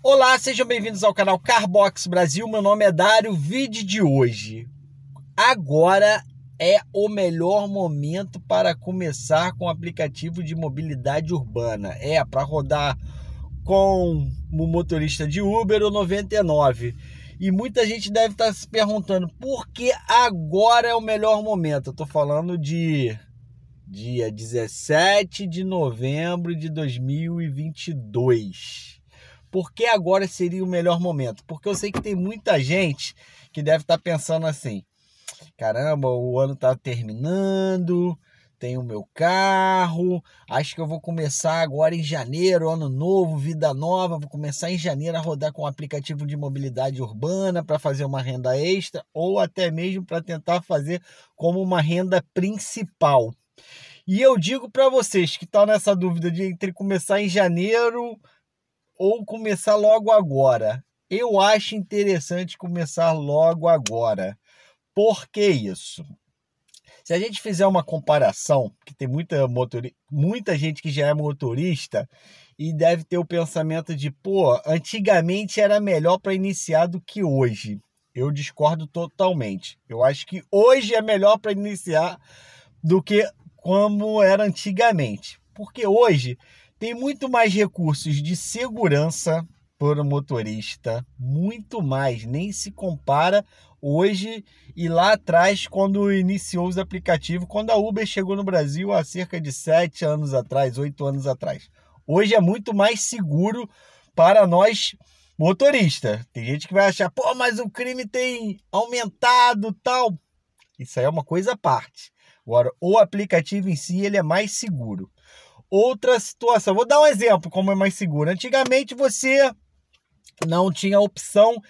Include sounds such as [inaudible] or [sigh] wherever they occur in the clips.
Olá, sejam bem-vindos ao canal Carbox Brasil. Meu nome é Dário. Vídeo de hoje. Agora é o melhor momento para começar com o aplicativo de mobilidade urbana. É para rodar com o motorista de Uber ou 99. E muita gente deve estar tá se perguntando por que agora é o melhor momento. Eu estou falando de dia 17 de novembro de 2022. Porque agora seria o melhor momento? Porque eu sei que tem muita gente que deve estar tá pensando assim: caramba, o ano está terminando, tenho meu carro, acho que eu vou começar agora em janeiro, ano novo, vida nova, vou começar em janeiro a rodar com um aplicativo de mobilidade urbana para fazer uma renda extra ou até mesmo para tentar fazer como uma renda principal. E eu digo para vocês que estão nessa dúvida de entre começar em janeiro ou começar logo agora? Eu acho interessante começar logo agora. Por que isso? Se a gente fizer uma comparação, que tem muita, muita gente que já é motorista e deve ter o pensamento de, pô, antigamente era melhor para iniciar do que hoje. Eu discordo totalmente. Eu acho que hoje é melhor para iniciar do que como era antigamente. Porque hoje tem muito mais recursos de segurança para o motorista, muito mais, nem se compara hoje e lá atrás quando iniciou os aplicativos, quando a Uber chegou no Brasil há cerca de sete anos atrás, oito anos atrás. Hoje é muito mais seguro para nós motoristas. Tem gente que vai achar, pô, mas o crime tem aumentado, tal. Isso aí é uma coisa à parte. Agora, o aplicativo em si ele é mais seguro outra situação. Vou dar um exemplo como é mais seguro. Antigamente você não tinha opção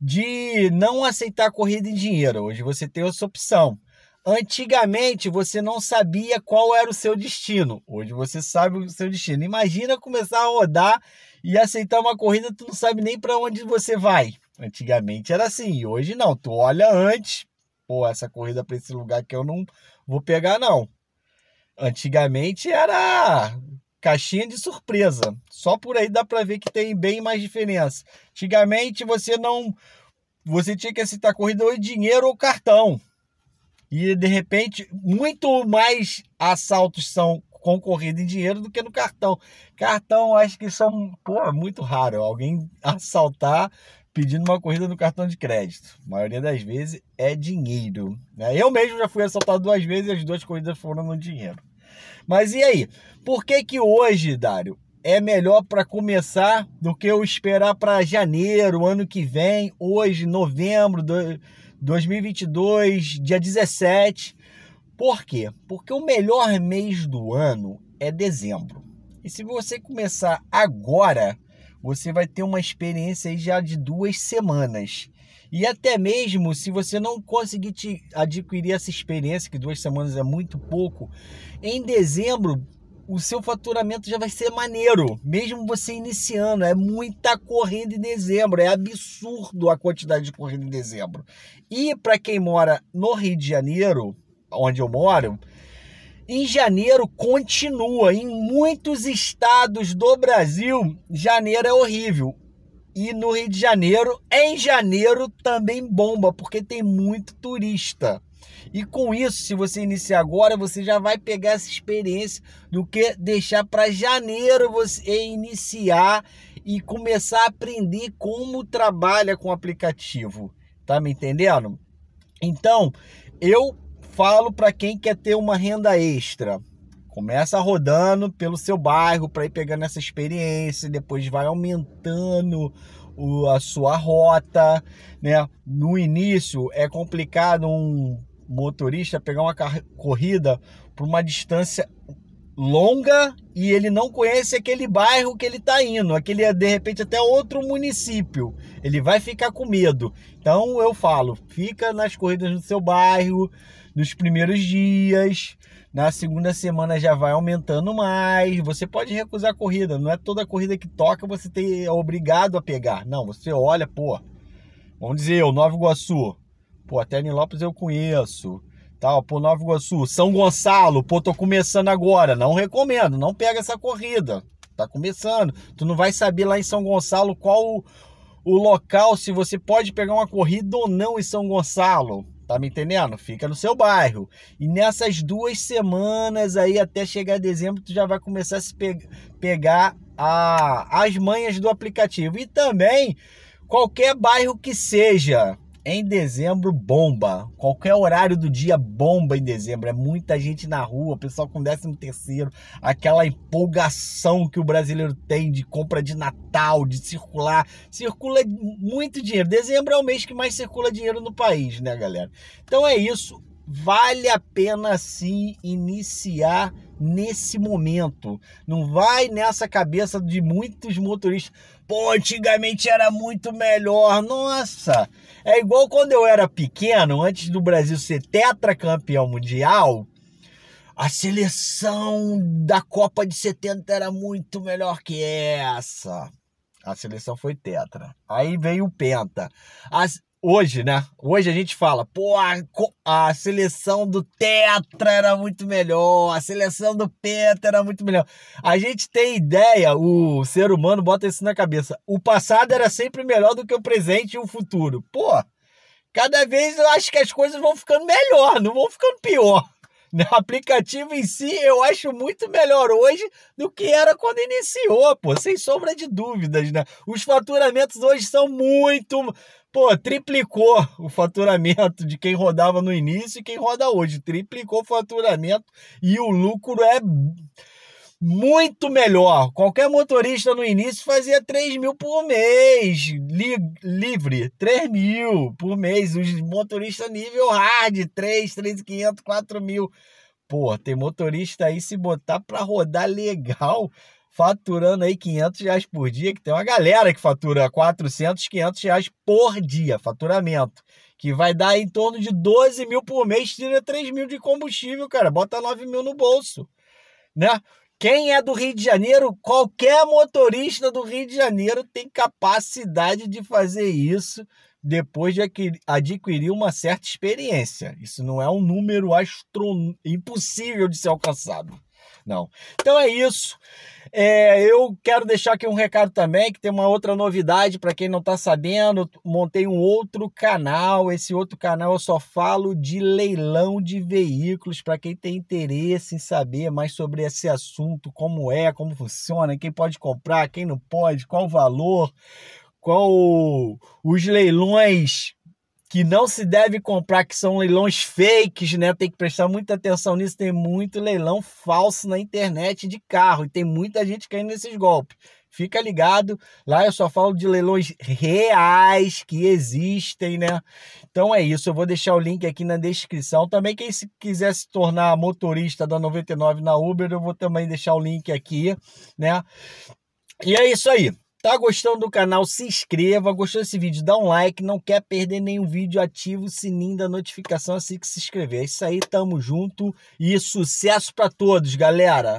de não aceitar corrida em dinheiro. Hoje você tem essa opção. Antigamente você não sabia qual era o seu destino. Hoje você sabe o seu destino. Imagina começar a rodar e aceitar uma corrida, tu não sabe nem para onde você vai. Antigamente era assim, hoje não. Tu olha antes, pô, essa corrida para esse lugar que eu não vou pegar não. Antigamente era caixinha de surpresa. Só por aí dá para ver que tem bem mais diferença. Antigamente você não você tinha que aceitar corrida ou dinheiro ou cartão. E de repente, muito mais assaltos são com corrida em dinheiro do que no cartão. Cartão, acho que são pô, muito raro alguém [laughs] assaltar pedindo uma corrida no cartão de crédito. A maioria das vezes é dinheiro. Né? Eu mesmo já fui assaltado duas vezes e as duas corridas foram no dinheiro. Mas e aí? Por que que hoje, Dário, é melhor para começar do que eu esperar para janeiro, ano que vem, hoje, novembro de 2022, dia 17? Por quê? Porque o melhor mês do ano é dezembro. E se você começar agora, você vai ter uma experiência já de duas semanas. E até mesmo se você não conseguir te adquirir essa experiência, que duas semanas é muito pouco, em dezembro o seu faturamento já vai ser maneiro, mesmo você iniciando. É muita corrida em dezembro, é absurdo a quantidade de corrida em dezembro. E para quem mora no Rio de Janeiro, onde eu moro, em janeiro continua, em muitos estados do Brasil, janeiro é horrível. E no Rio de Janeiro, em janeiro também bomba, porque tem muito turista. E com isso, se você iniciar agora, você já vai pegar essa experiência do que deixar para janeiro você iniciar e começar a aprender como trabalha com o aplicativo. Tá me entendendo? Então, eu falo para quem quer ter uma renda extra. Começa rodando pelo seu bairro para ir pegando essa experiência, depois vai aumentando o, a sua rota, né? No início é complicado um motorista pegar uma corrida por uma distância longa e ele não conhece aquele bairro que ele está indo, aquele é, de repente até outro município. Ele vai ficar com medo. Então eu falo, fica nas corridas no seu bairro, nos primeiros dias. Na segunda semana já vai aumentando mais. Você pode recusar a corrida, não é toda corrida que toca você tem, é obrigado a pegar. Não, você olha, pô. Vamos dizer, o Nova Iguaçu. Pô, até Nilópolis eu conheço tal, por Nova Iguaçu, São Gonçalo, pô, tô começando agora, não recomendo, não pega essa corrida, tá começando, tu não vai saber lá em São Gonçalo qual o, o local, se você pode pegar uma corrida ou não em São Gonçalo, tá me entendendo? Fica no seu bairro, e nessas duas semanas aí, até chegar dezembro, tu já vai começar a se pe pegar a, as manhas do aplicativo, e também qualquer bairro que seja, em dezembro bomba. Qualquer horário do dia bomba em dezembro. É muita gente na rua, pessoal com 13 terceiro, aquela empolgação que o brasileiro tem de compra de Natal, de circular. Circula muito dinheiro. Dezembro é o mês que mais circula dinheiro no país, né, galera? Então é isso. Vale a pena sim iniciar nesse momento. Não vai nessa cabeça de muitos motoristas Pô, antigamente era muito melhor. Nossa, é igual quando eu era pequeno, antes do Brasil ser tetracampeão mundial, a seleção da Copa de 70 era muito melhor que essa. A seleção foi tetra. Aí veio o penta. As, hoje, né? Hoje a gente fala, pô, a, a seleção do Tetra era muito melhor, a seleção do Penta era muito melhor. A gente tem ideia, o ser humano bota isso na cabeça. O passado era sempre melhor do que o presente e o futuro. Pô, cada vez eu acho que as coisas vão ficando melhor, não vão ficando pior. [laughs] Né? O aplicativo em si eu acho muito melhor hoje do que era quando iniciou, pô, sem sombra de dúvidas, né? Os faturamentos hoje são muito pô, triplicou o faturamento de quem rodava no início e quem roda hoje. Triplicou o faturamento e o lucro é muito melhor. Qualquer motorista no início fazia 3 mil por mês, li, livre, 3 mil por mês. Os motoristas nível hard, 3, 3,500, 4 mil. Pô, tem motorista aí se botar para rodar legal, faturando aí 500 reais por dia, que tem uma galera que fatura 400, 500 reais por dia, faturamento, que vai dar em torno de 12 mil por mês, tira 3 mil de combustível, cara, bota 9 mil no bolso, né? Quem é do Rio de Janeiro, qualquer motorista do Rio de Janeiro tem capacidade de fazer isso depois de adquirir uma certa experiência. Isso não é um número astron... impossível de ser alcançado. Não. Então é isso. É, eu quero deixar aqui um recado também, que tem uma outra novidade para quem não está sabendo. Montei um outro canal. Esse outro canal eu só falo de leilão de veículos para quem tem interesse em saber mais sobre esse assunto, como é, como funciona, quem pode comprar, quem não pode, qual o valor, qual os leilões que não se deve comprar, que são leilões fakes, né? Tem que prestar muita atenção nisso. Tem muito leilão falso na internet de carro e tem muita gente caindo nesses golpes. Fica ligado, lá eu só falo de leilões reais que existem, né? Então é isso, eu vou deixar o link aqui na descrição. Também quem se quiser se tornar motorista da 99 na Uber, eu vou também deixar o link aqui, né? E é isso aí. Tá gostando do canal? Se inscreva. Gostou desse vídeo? Dá um like. Não quer perder nenhum vídeo? Ativa o sininho da notificação assim que se inscrever. É isso aí, tamo junto e sucesso para todos, galera!